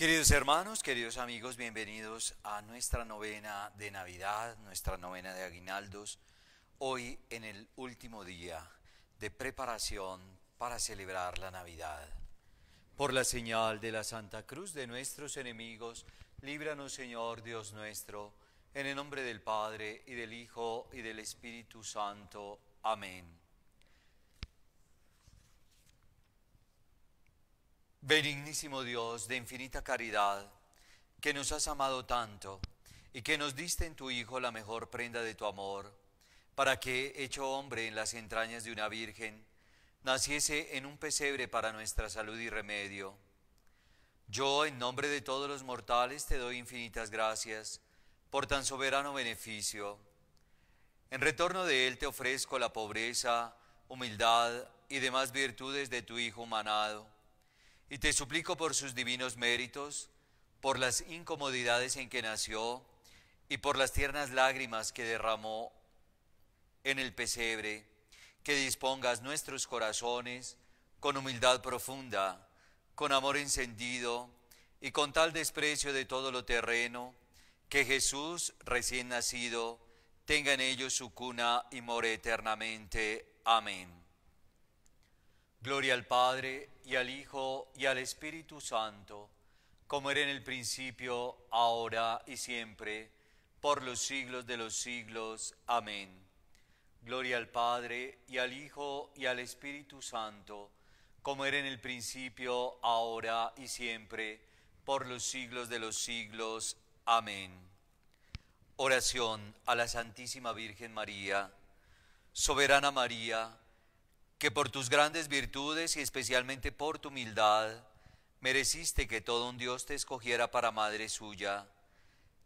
Queridos hermanos, queridos amigos, bienvenidos a nuestra novena de Navidad, nuestra novena de aguinaldos, hoy en el último día de preparación para celebrar la Navidad. Por la señal de la Santa Cruz de nuestros enemigos, líbranos Señor Dios nuestro, en el nombre del Padre y del Hijo y del Espíritu Santo. Amén. Benignísimo Dios de infinita caridad, que nos has amado tanto y que nos diste en tu Hijo la mejor prenda de tu amor, para que, hecho hombre en las entrañas de una virgen, naciese en un pesebre para nuestra salud y remedio. Yo, en nombre de todos los mortales, te doy infinitas gracias por tan soberano beneficio. En retorno de él te ofrezco la pobreza, humildad y demás virtudes de tu Hijo humanado y te suplico por sus divinos méritos, por las incomodidades en que nació y por las tiernas lágrimas que derramó en el pesebre, que dispongas nuestros corazones con humildad profunda, con amor encendido y con tal desprecio de todo lo terreno, que Jesús, recién nacido, tenga en ellos su cuna y more eternamente. Amén. Gloria al Padre, y al Hijo, y al Espíritu Santo, como era en el principio, ahora y siempre, por los siglos de los siglos. Amén. Gloria al Padre, y al Hijo, y al Espíritu Santo, como era en el principio, ahora y siempre, por los siglos de los siglos. Amén. Oración a la Santísima Virgen María. Soberana María, que por tus grandes virtudes y especialmente por tu humildad, mereciste que todo un Dios te escogiera para madre suya.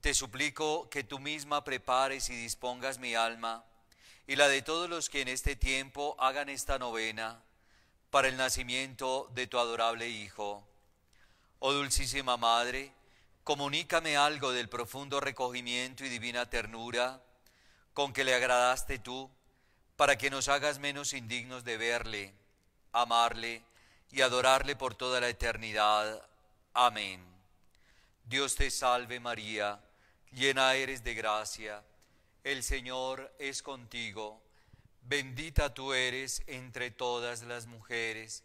Te suplico que tú misma prepares y dispongas mi alma y la de todos los que en este tiempo hagan esta novena para el nacimiento de tu adorable Hijo. Oh Dulcísima Madre, comunícame algo del profundo recogimiento y divina ternura con que le agradaste tú para que nos hagas menos indignos de verle, amarle y adorarle por toda la eternidad. Amén. Dios te salve María, llena eres de gracia, el Señor es contigo, bendita tú eres entre todas las mujeres,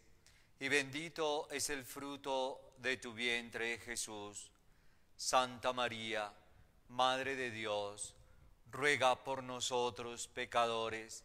y bendito es el fruto de tu vientre Jesús. Santa María, Madre de Dios, ruega por nosotros pecadores,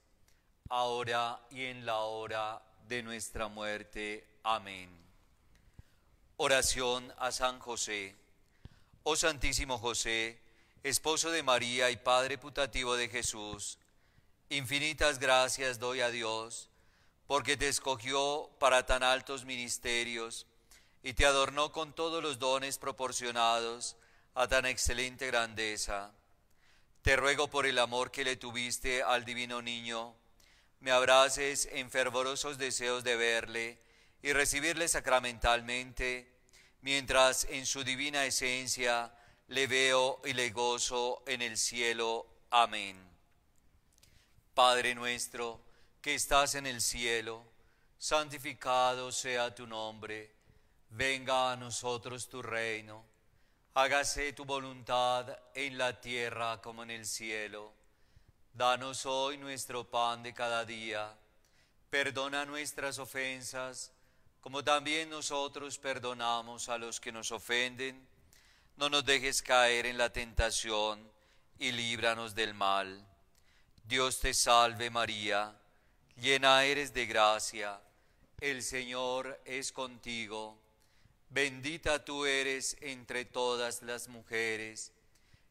ahora y en la hora de nuestra muerte. Amén. Oración a San José. Oh Santísimo José, esposo de María y Padre putativo de Jesús, infinitas gracias doy a Dios, porque te escogió para tan altos ministerios y te adornó con todos los dones proporcionados a tan excelente grandeza. Te ruego por el amor que le tuviste al divino niño, me abraces en fervorosos deseos de verle y recibirle sacramentalmente, mientras en su divina esencia le veo y le gozo en el cielo. Amén. Padre nuestro, que estás en el cielo, santificado sea tu nombre, venga a nosotros tu reino, hágase tu voluntad en la tierra como en el cielo. Danos hoy nuestro pan de cada día. Perdona nuestras ofensas, como también nosotros perdonamos a los que nos ofenden. No nos dejes caer en la tentación y líbranos del mal. Dios te salve María, llena eres de gracia, el Señor es contigo. Bendita tú eres entre todas las mujeres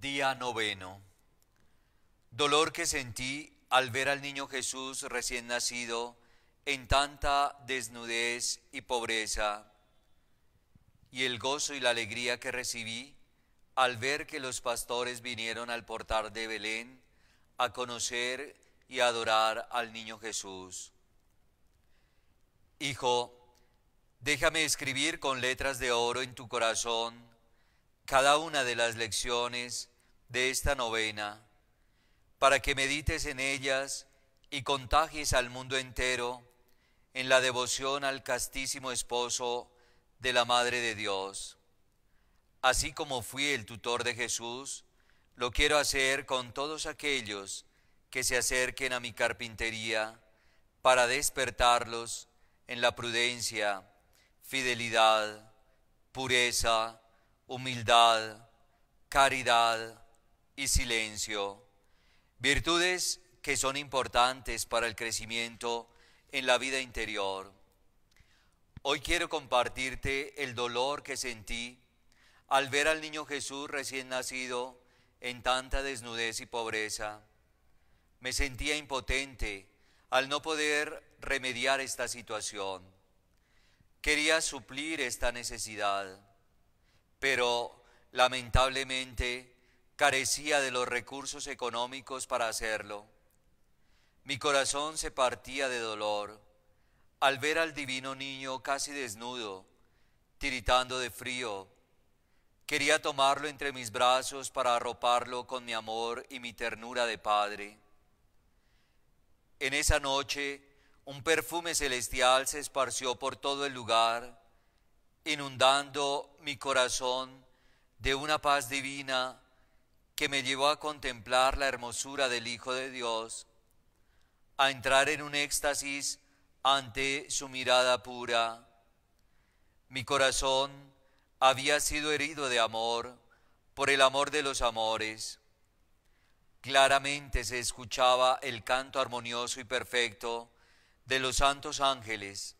Día noveno. Dolor que sentí al ver al niño Jesús recién nacido en tanta desnudez y pobreza, y el gozo y la alegría que recibí al ver que los pastores vinieron al portal de Belén a conocer y adorar al niño Jesús. Hijo, déjame escribir con letras de oro en tu corazón cada una de las lecciones de esta novena para que medites en ellas y contagies al mundo entero en la devoción al castísimo esposo de la Madre de Dios. Así como fui el tutor de Jesús, lo quiero hacer con todos aquellos que se acerquen a mi carpintería para despertarlos en la prudencia, fidelidad, pureza, humildad, caridad y silencio. Virtudes que son importantes para el crecimiento en la vida interior. Hoy quiero compartirte el dolor que sentí al ver al niño Jesús recién nacido en tanta desnudez y pobreza. Me sentía impotente al no poder remediar esta situación. Quería suplir esta necesidad pero lamentablemente carecía de los recursos económicos para hacerlo. Mi corazón se partía de dolor al ver al divino niño casi desnudo, tiritando de frío. Quería tomarlo entre mis brazos para arroparlo con mi amor y mi ternura de padre. En esa noche, un perfume celestial se esparció por todo el lugar inundando mi corazón de una paz divina que me llevó a contemplar la hermosura del Hijo de Dios, a entrar en un éxtasis ante su mirada pura. Mi corazón había sido herido de amor por el amor de los amores. Claramente se escuchaba el canto armonioso y perfecto de los santos ángeles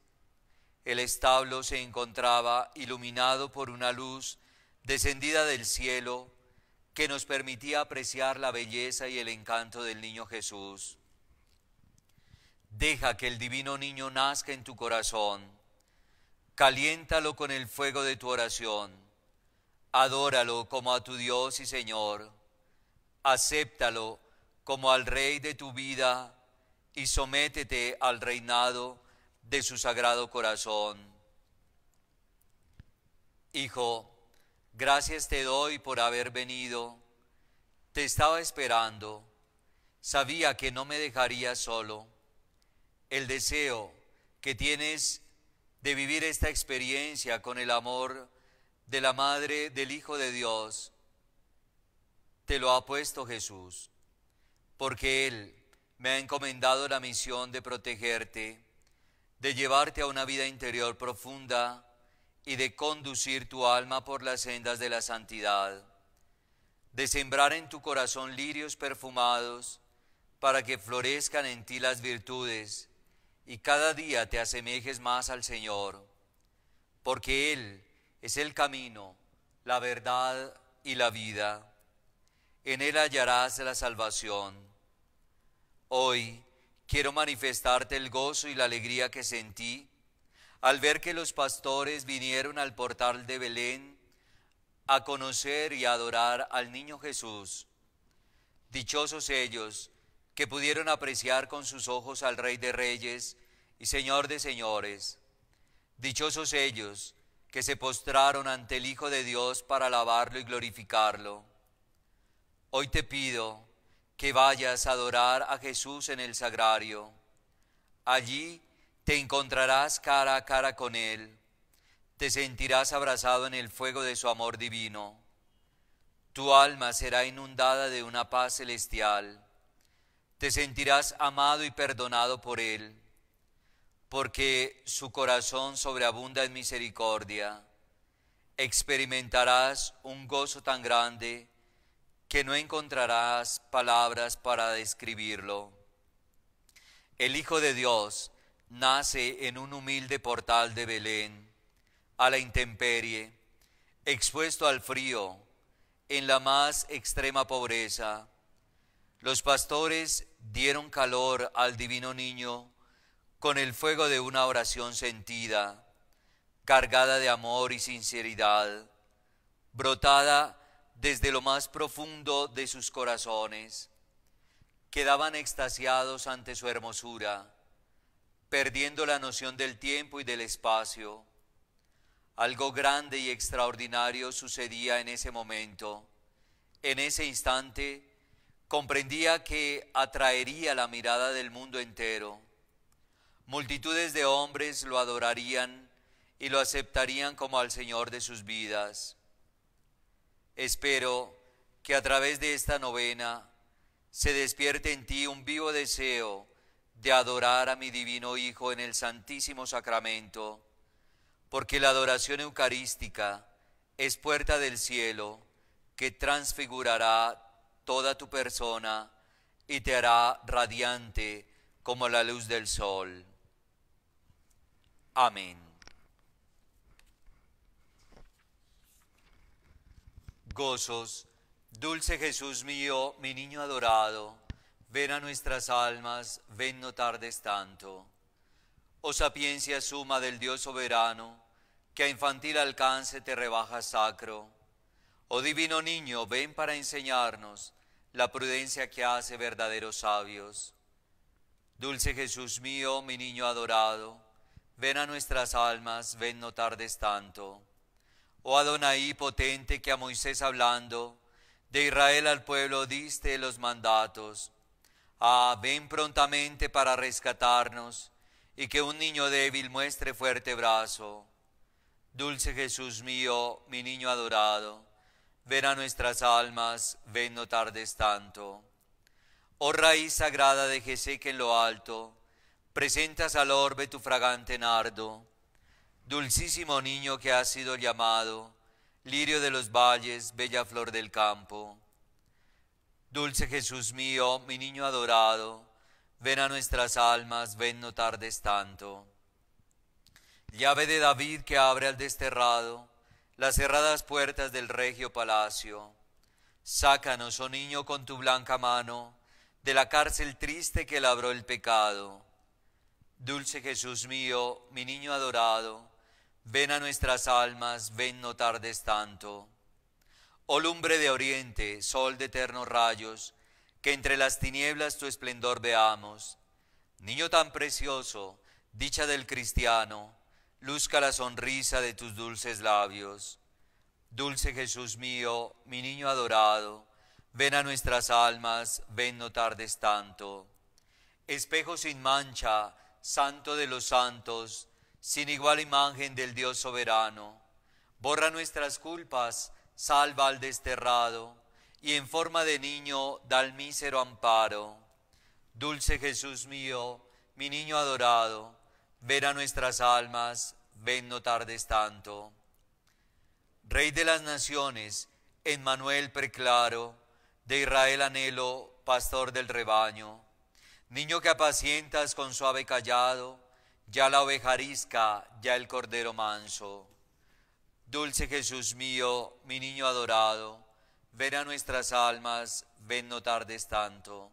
el establo se encontraba iluminado por una luz descendida del cielo que nos permitía apreciar la belleza y el encanto del niño Jesús. Deja que el divino niño nazca en tu corazón. Caliéntalo con el fuego de tu oración. Adóralo como a tu Dios y Señor. Acéptalo como al Rey de tu vida y sométete al reinado de su sagrado corazón. Hijo, gracias te doy por haber venido. Te estaba esperando. Sabía que no me dejarías solo. El deseo que tienes de vivir esta experiencia con el amor de la Madre del Hijo de Dios, te lo ha puesto Jesús, porque Él me ha encomendado la misión de protegerte de llevarte a una vida interior profunda y de conducir tu alma por las sendas de la santidad, de sembrar en tu corazón lirios perfumados para que florezcan en ti las virtudes y cada día te asemejes más al Señor, porque Él es el camino, la verdad y la vida. En Él hallarás la salvación. Hoy, Quiero manifestarte el gozo y la alegría que sentí al ver que los pastores vinieron al portal de Belén a conocer y adorar al niño Jesús. Dichosos ellos que pudieron apreciar con sus ojos al Rey de Reyes y Señor de Señores. Dichosos ellos que se postraron ante el Hijo de Dios para alabarlo y glorificarlo. Hoy te pido que vayas a adorar a Jesús en el sagrario. Allí te encontrarás cara a cara con Él, te sentirás abrazado en el fuego de su amor divino. Tu alma será inundada de una paz celestial, te sentirás amado y perdonado por Él, porque su corazón sobreabunda en misericordia. Experimentarás un gozo tan grande que no encontrarás palabras para describirlo. El Hijo de Dios nace en un humilde portal de Belén, a la intemperie, expuesto al frío, en la más extrema pobreza. Los pastores dieron calor al divino niño con el fuego de una oración sentida, cargada de amor y sinceridad, brotada desde lo más profundo de sus corazones. Quedaban extasiados ante su hermosura, perdiendo la noción del tiempo y del espacio. Algo grande y extraordinario sucedía en ese momento. En ese instante comprendía que atraería la mirada del mundo entero. Multitudes de hombres lo adorarían y lo aceptarían como al Señor de sus vidas. Espero que a través de esta novena se despierte en ti un vivo deseo de adorar a mi divino Hijo en el Santísimo Sacramento, porque la adoración eucarística es puerta del cielo que transfigurará toda tu persona y te hará radiante como la luz del sol. Amén. gozos. Dulce Jesús mío, mi niño adorado, ven a nuestras almas, ven no tardes tanto. Oh sapiencia suma del Dios soberano, que a infantil alcance te rebaja sacro. Oh divino niño, ven para enseñarnos la prudencia que hace verdaderos sabios. Dulce Jesús mío, mi niño adorado, ven a nuestras almas, ven no tardes tanto oh Adonai potente que a Moisés hablando, de Israel al pueblo diste los mandatos. Ah, ven prontamente para rescatarnos y que un niño débil muestre fuerte brazo. Dulce Jesús mío, mi niño adorado, ven a nuestras almas, ven no tardes tanto. Oh raíz sagrada de Jesé que en lo alto, presentas al orbe tu fragante nardo Dulcísimo niño que has sido llamado, lirio de los valles, bella flor del campo. Dulce Jesús mío, mi niño adorado, ven a nuestras almas, ven no tardes tanto. Llave de David que abre al desterrado las cerradas puertas del regio palacio. Sácanos, oh niño, con tu blanca mano de la cárcel triste que labró el pecado. Dulce Jesús mío, mi niño adorado, Ven a nuestras almas, ven no tardes tanto. Oh lumbre de oriente, sol de eternos rayos, que entre las tinieblas tu esplendor veamos. Niño tan precioso, dicha del cristiano, luzca la sonrisa de tus dulces labios. Dulce Jesús mío, mi niño adorado, ven a nuestras almas, ven no tardes tanto. Espejo sin mancha, santo de los santos, sin igual imagen del Dios soberano. Borra nuestras culpas, salva al desterrado, y en forma de niño da al mísero amparo. Dulce Jesús mío, mi niño adorado, ver a nuestras almas, ven no tardes tanto. Rey de las naciones, en Manuel preclaro, de Israel anhelo, pastor del rebaño. Niño que apacientas con suave callado, ya la oveja ya el cordero manso. Dulce Jesús mío, mi niño adorado, ven a nuestras almas, ven no tardes tanto.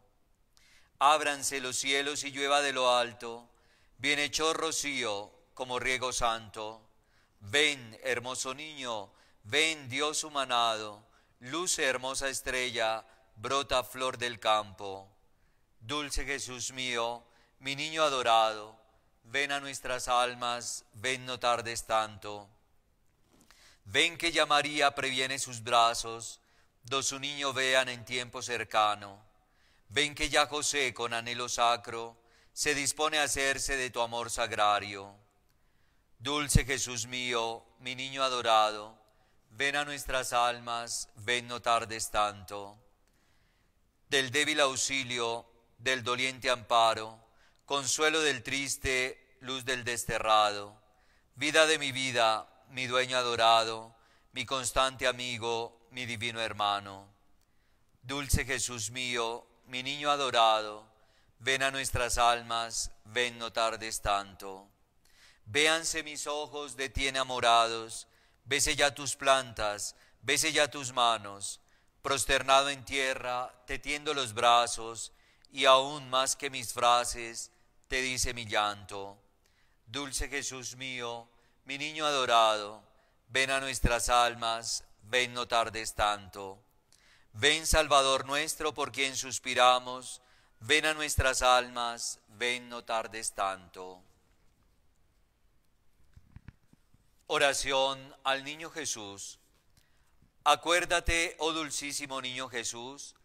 Ábranse los cielos y llueva de lo alto, viene rocío, como riego santo. Ven, hermoso niño, ven Dios humanado, luce hermosa estrella, brota flor del campo. Dulce Jesús mío, mi niño adorado, ven a nuestras almas, ven no tardes tanto. Ven que ya María previene sus brazos, do su niño vean en tiempo cercano. Ven que ya José con anhelo sacro se dispone a hacerse de tu amor sagrario. Dulce Jesús mío, mi niño adorado, ven a nuestras almas, ven no tardes tanto. Del débil auxilio, del doliente amparo, consuelo del triste, luz del desterrado, vida de mi vida, mi dueño adorado, mi constante amigo, mi divino hermano. Dulce Jesús mío, mi niño adorado, ven a nuestras almas, ven no tardes tanto. Véanse mis ojos de ti enamorados, bese ya tus plantas, bese ya tus manos, prosternado en tierra, te tiendo los brazos, y aún más que mis frases, te dice mi llanto. Dulce Jesús mío, mi niño adorado, ven a nuestras almas, ven no tardes tanto. Ven Salvador nuestro por quien suspiramos, ven a nuestras almas, ven no tardes tanto. Oración al Niño Jesús. Acuérdate, oh dulcísimo Niño Jesús,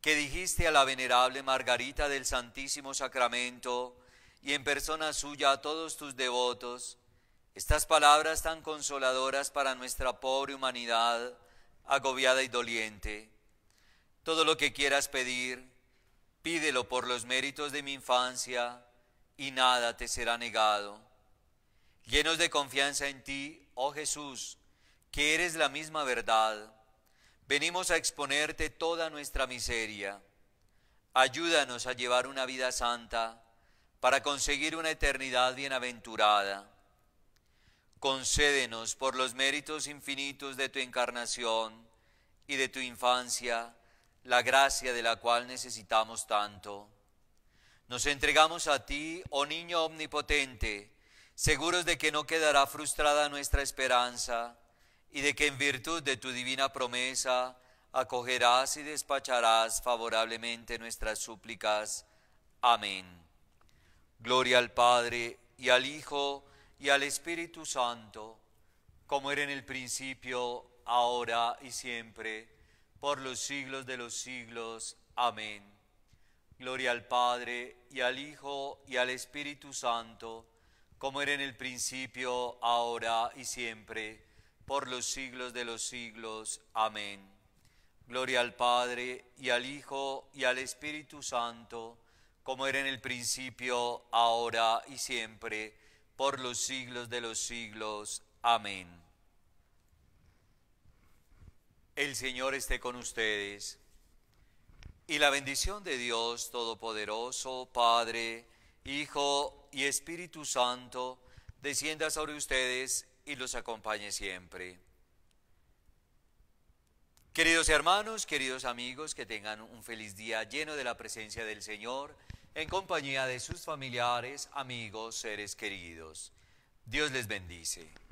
que dijiste a la venerable Margarita del Santísimo Sacramento y en persona suya a todos tus devotos, estas palabras tan consoladoras para nuestra pobre humanidad, agobiada y doliente. Todo lo que quieras pedir, pídelo por los méritos de mi infancia y nada te será negado. Llenos de confianza en ti, oh Jesús, que eres la misma verdad Venimos a exponerte toda nuestra miseria. Ayúdanos a llevar una vida santa para conseguir una eternidad bienaventurada. Concédenos por los méritos infinitos de tu encarnación y de tu infancia la gracia de la cual necesitamos tanto. Nos entregamos a ti, oh niño omnipotente, seguros de que no quedará frustrada nuestra esperanza y de que en virtud de tu divina promesa acogerás y despacharás favorablemente nuestras súplicas. Amén. Gloria al Padre y al Hijo y al Espíritu Santo, como era en el principio, ahora y siempre, por los siglos de los siglos. Amén. Gloria al Padre y al Hijo y al Espíritu Santo, como era en el principio, ahora y siempre, por los siglos de los siglos. Amén. Gloria al Padre, y al Hijo, y al Espíritu Santo, como era en el principio, ahora y siempre, por los siglos de los siglos. Amén. El Señor esté con ustedes. Y la bendición de Dios Todopoderoso, Padre, Hijo y Espíritu Santo, descienda sobre ustedes y los acompañe siempre. Queridos hermanos, queridos amigos, que tengan un feliz día lleno de la presencia del Señor, en compañía de sus familiares, amigos, seres queridos. Dios les bendice.